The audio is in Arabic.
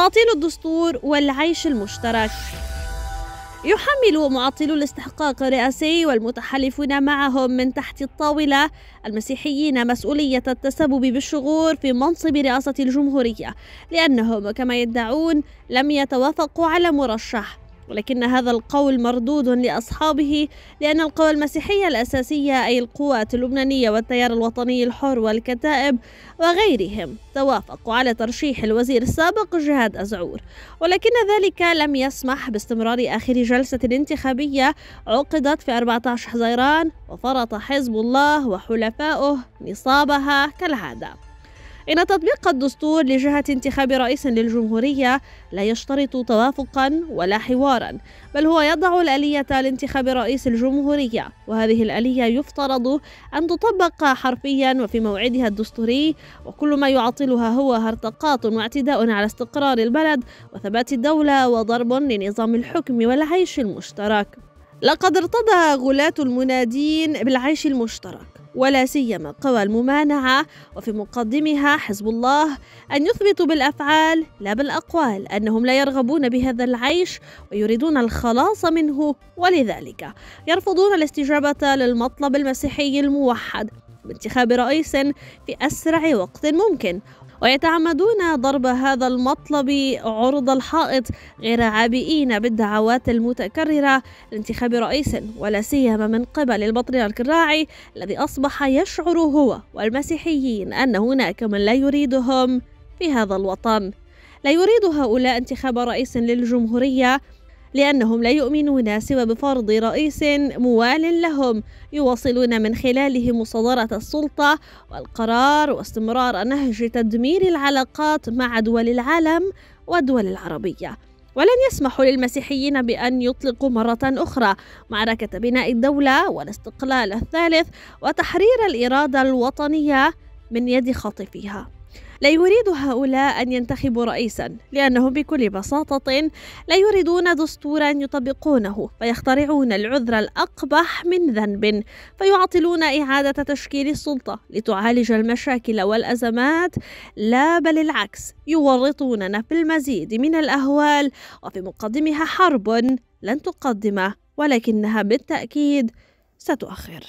تعطيل الدستور والعيش المشترك يحمل معطلو الاستحقاق الرئاسي والمتحالفون معهم من تحت الطاولة المسيحيين مسؤولية التسبب بالشغور في منصب رئاسة الجمهورية لأنهم كما يدعون لم يتوافقوا على مرشح ولكن هذا القول مردود لأصحابه لأن القوى المسيحية الأساسية أي القوات اللبنانية والتيار الوطني الحر والكتائب وغيرهم توافقوا على ترشيح الوزير السابق جهاد أزعور ولكن ذلك لم يسمح باستمرار آخر جلسة انتخابية عقدت في 14 حزيران وفرط حزب الله وحلفائه نصابها كالعادة إن تطبيق الدستور لجهة انتخاب رئيس للجمهورية لا يشترط توافقا ولا حوارا بل هو يضع الآلية لانتخاب رئيس الجمهورية وهذه الآلية يفترض أن تطبق حرفيا وفي موعدها الدستوري وكل ما يعطلها هو هرطقات واعتداء على استقرار البلد وثبات الدولة وضرب لنظام الحكم والعيش المشترك لقد ارتضى غلاة المنادين بالعيش المشترك ولا سيما قوى الممانعة وفي مقدمها حزب الله أن يثبتوا بالأفعال لا بالأقوال أنهم لا يرغبون بهذا العيش ويريدون الخلاص منه ولذلك يرفضون الاستجابة للمطلب المسيحي الموحد بانتخاب رئيس في أسرع وقت ممكن ويتعمدون ضرب هذا المطلب عرض الحائط غير عابئين بالدعوات المتكررة لانتخاب رئيس ولا سيما من قبل البطريرك الراعي الذي أصبح يشعر هو والمسيحيين أن هناك من لا يريدهم في هذا الوطن لا يريد هؤلاء انتخاب رئيس للجمهورية لأنهم لا يؤمنون سوى بفرض رئيس موال لهم يواصلون من خلاله مصادرة السلطة والقرار واستمرار نهج تدمير العلاقات مع دول العالم والدول العربية ولن يسمحوا للمسيحيين بأن يطلقوا مرة أخرى معركة بناء الدولة والاستقلال الثالث وتحرير الإرادة الوطنية من يد خاطفيها لا يريد هؤلاء أن ينتخبوا رئيسا لأنهم بكل بساطة لا يريدون دستورا يطبقونه فيخترعون العذر الأقبح من ذنب فيعطلون إعادة تشكيل السلطة لتعالج المشاكل والأزمات لا بل العكس يورطوننا في المزيد من الأهوال وفي مقدمها حرب لن تقدمه ولكنها بالتأكيد ستؤخر